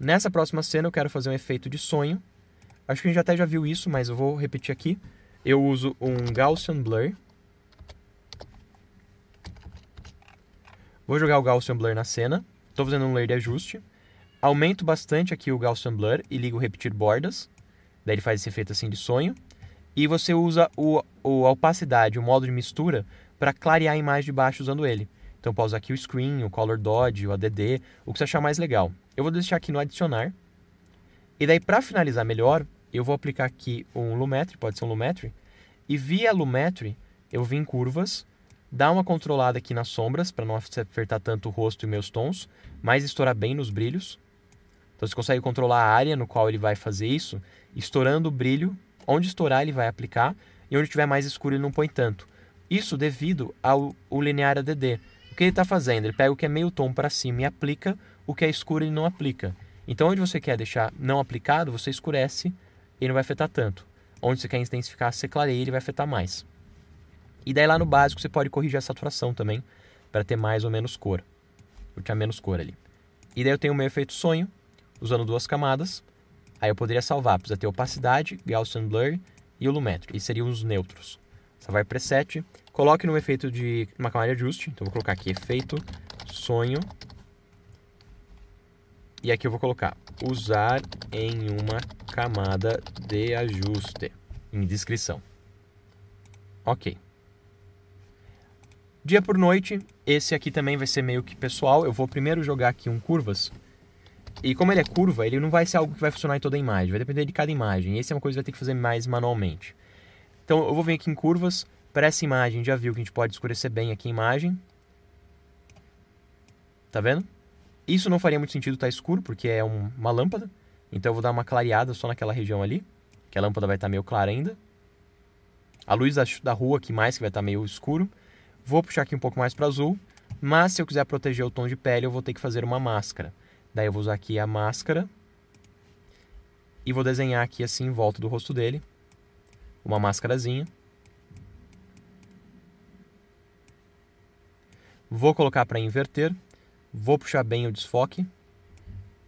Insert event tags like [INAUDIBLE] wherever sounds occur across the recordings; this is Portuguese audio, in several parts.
Nessa próxima cena eu quero fazer um efeito de sonho. Acho que a gente até já viu isso, mas eu vou repetir aqui. Eu uso um Gaussian Blur. Vou jogar o Gaussian Blur na cena. Estou fazendo um layer de ajuste. Aumento bastante aqui o Gaussian Blur e ligo repetir bordas. Daí ele faz esse efeito assim de sonho. E você usa o, o a opacidade, o modo de mistura, para clarear a imagem de baixo usando ele. Então pode usar aqui o Screen, o Color Dodge, o ADD, o que você achar mais legal. Eu vou deixar aqui no adicionar. E daí para finalizar melhor, eu vou aplicar aqui um Lumetri, pode ser um Lumetri. E via Lumetri, eu vim em curvas, dar uma controlada aqui nas sombras, para não afetar tanto o rosto e meus tons, mas estourar bem nos brilhos. Então você consegue controlar a área no qual ele vai fazer isso, estourando o brilho, onde estourar ele vai aplicar, e onde estiver mais escuro ele não põe tanto. Isso devido ao linear ADD, o que ele está fazendo? Ele pega o que é meio tom para cima e aplica, o que é escuro ele não aplica. Então, onde você quer deixar não aplicado, você escurece e não vai afetar tanto. Onde você quer intensificar, você clareia ele vai afetar mais. E daí lá no básico você pode corrigir a saturação também, para ter mais ou menos cor. Eu tinha menos cor ali. E daí eu tenho o meu efeito sonho, usando duas camadas. Aí eu poderia salvar, precisa ter opacidade, Gaussian Blur e o Lumetri. E seriam os neutros. Você vai preset, coloque no efeito de uma camada de ajuste. Então vou colocar aqui efeito sonho. E aqui eu vou colocar usar em uma camada de ajuste em descrição. OK. Dia por noite, esse aqui também vai ser meio que pessoal. Eu vou primeiro jogar aqui um curvas. E como ele é curva, ele não vai ser algo que vai funcionar em toda a imagem, vai depender de cada imagem. Esse é uma coisa que vai ter que fazer mais manualmente. Então eu vou vir aqui em curvas, para essa imagem, já viu que a gente pode escurecer bem aqui a imagem. Tá vendo? Isso não faria muito sentido estar tá escuro, porque é um, uma lâmpada. Então eu vou dar uma clareada só naquela região ali, que a lâmpada vai estar tá meio clara ainda. A luz da, da rua aqui mais, que vai estar tá meio escuro. Vou puxar aqui um pouco mais para azul, mas se eu quiser proteger o tom de pele, eu vou ter que fazer uma máscara. Daí eu vou usar aqui a máscara e vou desenhar aqui assim em volta do rosto dele uma máscarazinha. Vou colocar para inverter, vou puxar bem o desfoque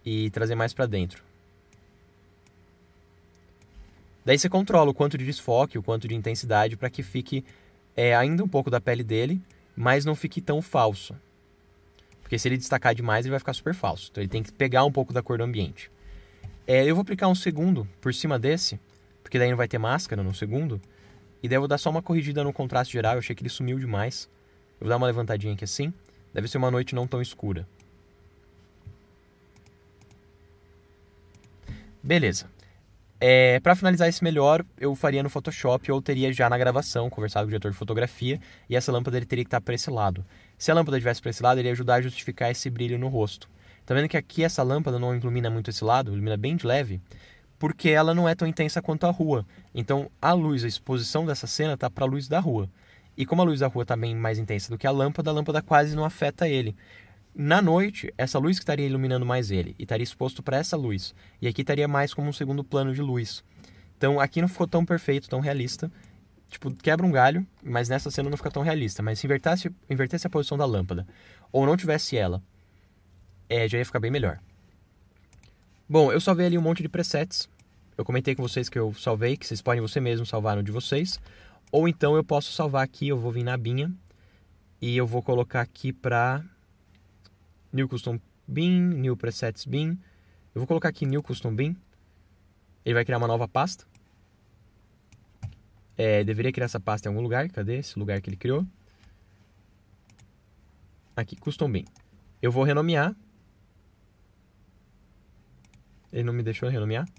e trazer mais para dentro. Daí você controla o quanto de desfoque, o quanto de intensidade para que fique é, ainda um pouco da pele dele, mas não fique tão falso. Porque se ele destacar demais, ele vai ficar super falso. Então ele tem que pegar um pouco da cor do ambiente. É, eu vou aplicar um segundo por cima desse porque daí não vai ter máscara no segundo. E daí eu vou dar só uma corrigida no contraste geral, eu achei que ele sumiu demais. Eu vou dar uma levantadinha aqui assim. Deve ser uma noite não tão escura. Beleza. É, para finalizar esse melhor, eu faria no Photoshop ou teria já na gravação conversado com o diretor de fotografia e essa lâmpada ele teria que estar tá para esse lado. Se a lâmpada estivesse para esse lado, ele ia ajudar a justificar esse brilho no rosto. Tá vendo que aqui essa lâmpada não ilumina muito esse lado, ilumina bem de leve porque ela não é tão intensa quanto a rua. Então a luz, a exposição dessa cena tá para a luz da rua. E como a luz da rua tá bem mais intensa do que a lâmpada, a lâmpada quase não afeta ele. Na noite, essa luz que estaria iluminando mais ele e estaria exposto para essa luz. E aqui estaria mais como um segundo plano de luz. Então aqui não ficou tão perfeito, tão realista. Tipo, quebra um galho, mas nessa cena não fica tão realista. Mas se invertesse, invertesse a posição da lâmpada, ou não tivesse ela, é, já ia ficar bem melhor. Bom, eu salvei ali um monte de presets. Eu comentei com vocês que eu salvei, que vocês podem você mesmo salvar no de vocês. Ou então eu posso salvar aqui, eu vou vir na binha e eu vou colocar aqui para New Custom Bin, New Presets Bin. Eu vou colocar aqui New Custom Bin. Ele vai criar uma nova pasta. É, deveria criar essa pasta em algum lugar. Cadê esse lugar que ele criou? Aqui, Custom Bin. Eu vou renomear ele não me deixou renomear.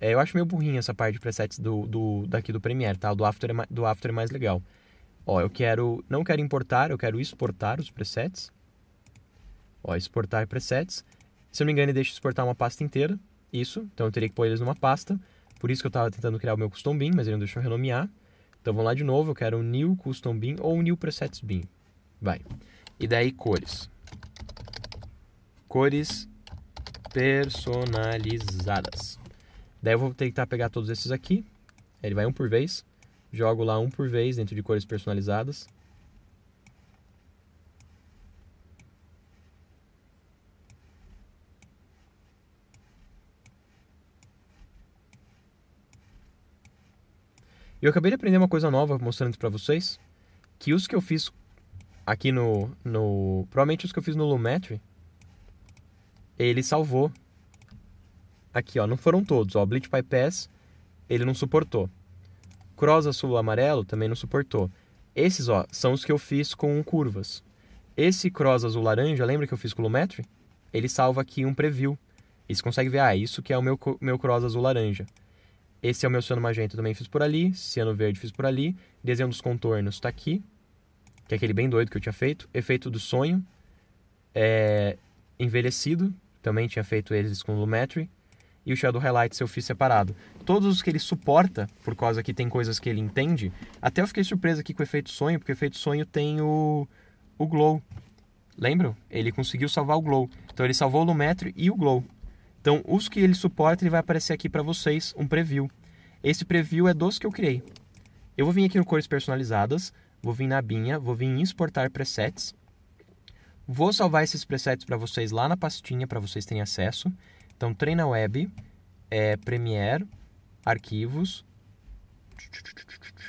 É, eu acho meio burrinho essa parte de presets do, do, daqui do Premiere, tá? Do After, é mais, do After é mais legal. Ó, eu quero... Não quero importar, eu quero exportar os presets. Ó, exportar presets. Se eu não me engano, ele deixa exportar uma pasta inteira. Isso. Então eu teria que pôr eles numa pasta. Por isso que eu estava tentando criar o meu custom bin, mas ele não deixou renomear. Então vamos lá de novo, eu quero um new custom bin ou um new presets bin. Vai. E daí cores. Cores personalizadas. Daí eu vou tentar pegar todos esses aqui. Ele vai um por vez. Jogo lá um por vez dentro de cores personalizadas. eu acabei de aprender uma coisa nova mostrando para vocês, que os que eu fiz aqui no, no... Provavelmente os que eu fiz no Lumetri, ele salvou. Aqui, ó, não foram todos. Ó, Bleach Bypass, ele não suportou. Cross azul amarelo também não suportou. Esses, ó, são os que eu fiz com curvas. Esse cross azul laranja, lembra que eu fiz com o Lumetri? Ele salva aqui um preview. E você consegue ver, ah, isso que é o meu, meu cross azul laranja. Esse é o meu ciano magenta, também fiz por ali. Ciano verde fiz por ali. Desenho dos contornos está aqui. Que é aquele bem doido que eu tinha feito. Efeito do sonho. É... Envelhecido, também tinha feito eles com o Lumetri, e o Shadow Highlights eu fiz separado. Todos os que ele suporta, por causa que tem coisas que ele entende, até eu fiquei surpreso aqui com o efeito sonho, porque o efeito sonho tem o, o Glow. Lembram? Ele conseguiu salvar o Glow. Então ele salvou o Lumetri e o Glow. Então os que ele suporta, ele vai aparecer aqui para vocês, um preview. Esse preview é dos que eu criei. Eu vou vir aqui no cores personalizadas, vou vir na abinha, vou vir em exportar presets, Vou salvar esses presets para vocês lá na pastinha, para vocês terem acesso. Então, treina web, é, Premiere, arquivos,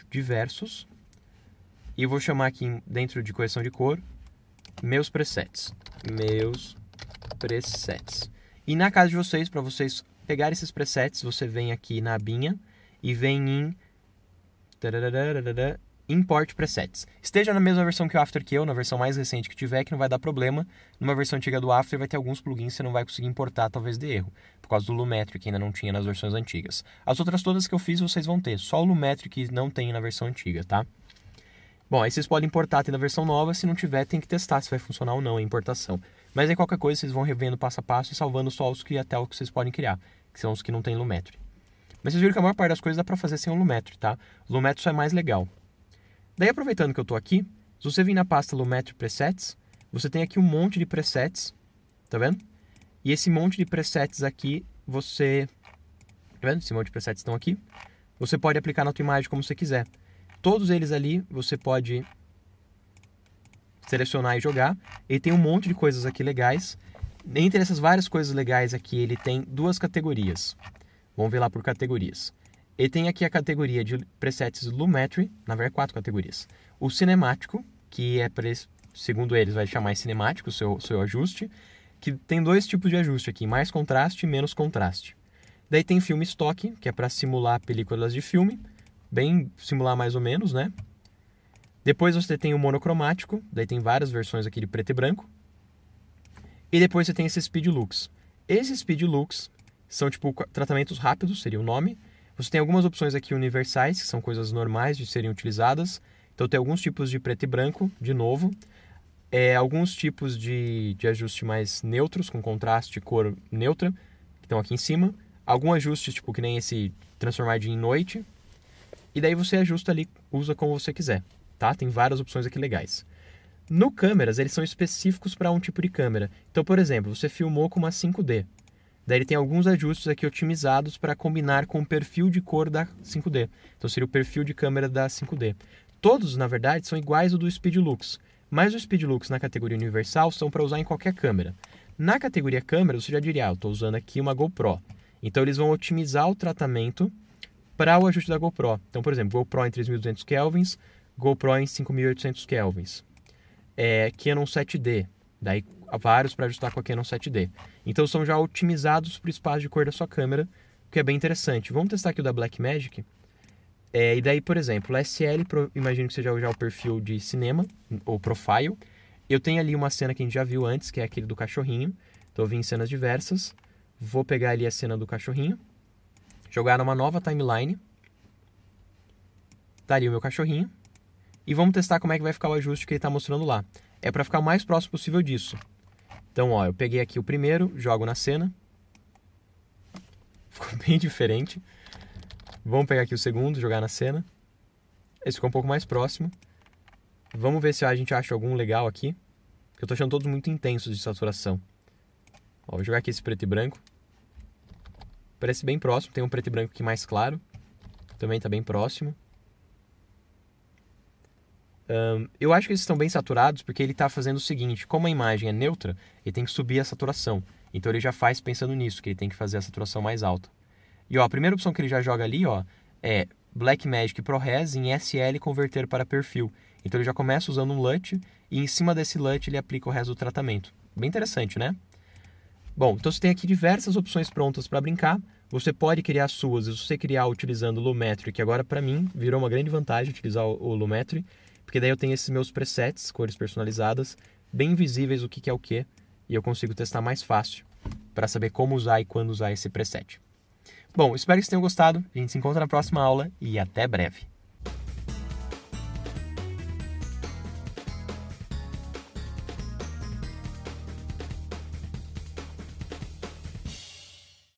diversos. E vou chamar aqui dentro de correção de cor, meus presets. Meus presets. E na casa de vocês, para vocês pegar esses presets, você vem aqui na abinha e vem em Import presets. Esteja na mesma versão que o After que eu, na versão mais recente que tiver, que não vai dar problema. Numa versão antiga do After vai ter alguns plugins que você não vai conseguir importar, talvez de erro, por causa do Lumetric, que ainda não tinha nas versões antigas. As outras todas que eu fiz vocês vão ter, só o Lumetric não tem na versão antiga, tá? Bom, aí vocês podem importar tendo na versão nova, se não tiver tem que testar se vai funcionar ou não a importação. Mas aí qualquer coisa vocês vão revendo passo a passo e salvando só os que até o que vocês podem criar, que são os que não tem Lumetri. Mas vocês viram que a maior parte das coisas dá para fazer sem o Lumetri, tá? O Lumetri só é mais legal. Daí, aproveitando que eu estou aqui, se você vir na pasta Lumetri Presets, você tem aqui um monte de presets, tá vendo? E esse monte de presets aqui, você... Tá vendo? Esse monte de presets estão aqui. Você pode aplicar na tua imagem como você quiser. Todos eles ali, você pode selecionar e jogar. Ele tem um monte de coisas aqui legais. Entre essas várias coisas legais aqui, ele tem duas categorias. Vamos ver lá por categorias. E tem aqui a categoria de presets Lumetri, na verdade quatro categorias. O cinemático, que é, segundo eles, vai chamar cinemático o seu, seu ajuste, que tem dois tipos de ajuste aqui, mais contraste e menos contraste. Daí tem filme estoque, que é para simular películas de filme, bem simular mais ou menos, né? Depois você tem o monocromático, daí tem várias versões aqui de preto e branco. E depois você tem esses speed looks. Esses speed looks são tipo tratamentos rápidos, seria o nome, você tem algumas opções aqui universais, que são coisas normais de serem utilizadas. Então tem alguns tipos de preto e branco, de novo. É, alguns tipos de, de ajuste mais neutros, com contraste e cor neutra, que estão aqui em cima. Algum ajuste, tipo que nem esse transformar de em noite. E daí você ajusta ali, usa como você quiser, tá? Tem várias opções aqui legais. No câmeras, eles são específicos para um tipo de câmera. Então, por exemplo, você filmou com uma 5D. Daí ele tem alguns ajustes aqui otimizados para combinar com o perfil de cor da 5D. Então seria o perfil de câmera da 5D. Todos, na verdade, são iguais ao do Speedlux, mas o Speedlux na categoria universal são para usar em qualquer câmera. Na categoria câmera, você já diria, ah, eu estou usando aqui uma GoPro. Então eles vão otimizar o tratamento para o ajuste da GoPro. Então, por exemplo, GoPro em 3200 kelvins, GoPro em 5800 kelvins, é, Canon 7D. Daí vários para ajustar com a Canon 7D. Então são já otimizados para o espaço de cor da sua câmera, o que é bem interessante. Vamos testar aqui o da Blackmagic. É, e daí, por exemplo, SL, imagino que seja já o perfil de cinema, ou profile. Eu tenho ali uma cena que a gente já viu antes, que é aquele do cachorrinho. Então eu vim em cenas diversas. Vou pegar ali a cena do cachorrinho. Jogar numa nova timeline. Tá ali o meu cachorrinho. E vamos testar como é que vai ficar o ajuste que ele está mostrando lá. É para ficar o mais próximo possível disso. Então, ó, eu peguei aqui o primeiro, jogo na cena. [LAUGHS] Ficou bem diferente. Vamos pegar aqui o segundo, jogar na cena. Esse ficou um pouco mais próximo. Vamos ver se a gente acha algum legal aqui. Eu tô achando todos muito intensos de saturação. Ó, vou jogar aqui esse preto e branco. Parece bem próximo, tem um preto e branco aqui mais claro. Também tá bem próximo. Um, eu acho que eles estão bem saturados porque ele está fazendo o seguinte: como a imagem é neutra, ele tem que subir a saturação. Então ele já faz pensando nisso, que ele tem que fazer a saturação mais alta. E ó, a primeira opção que ele já joga ali ó, é Blackmagic ProRes em SL converter para perfil. Então ele já começa usando um LUT e em cima desse LUT ele aplica o resto do tratamento. Bem interessante, né? Bom, então você tem aqui diversas opções prontas para brincar. Você pode criar suas, se você criar utilizando o Lumetri, que agora para mim virou uma grande vantagem utilizar o Lumetri. Porque daí eu tenho esses meus presets, cores personalizadas, bem visíveis o que, é o que, e eu consigo testar mais fácil para saber como usar e quando usar esse preset. Bom, espero que vocês tenham gostado. A gente se encontra na próxima aula e até breve.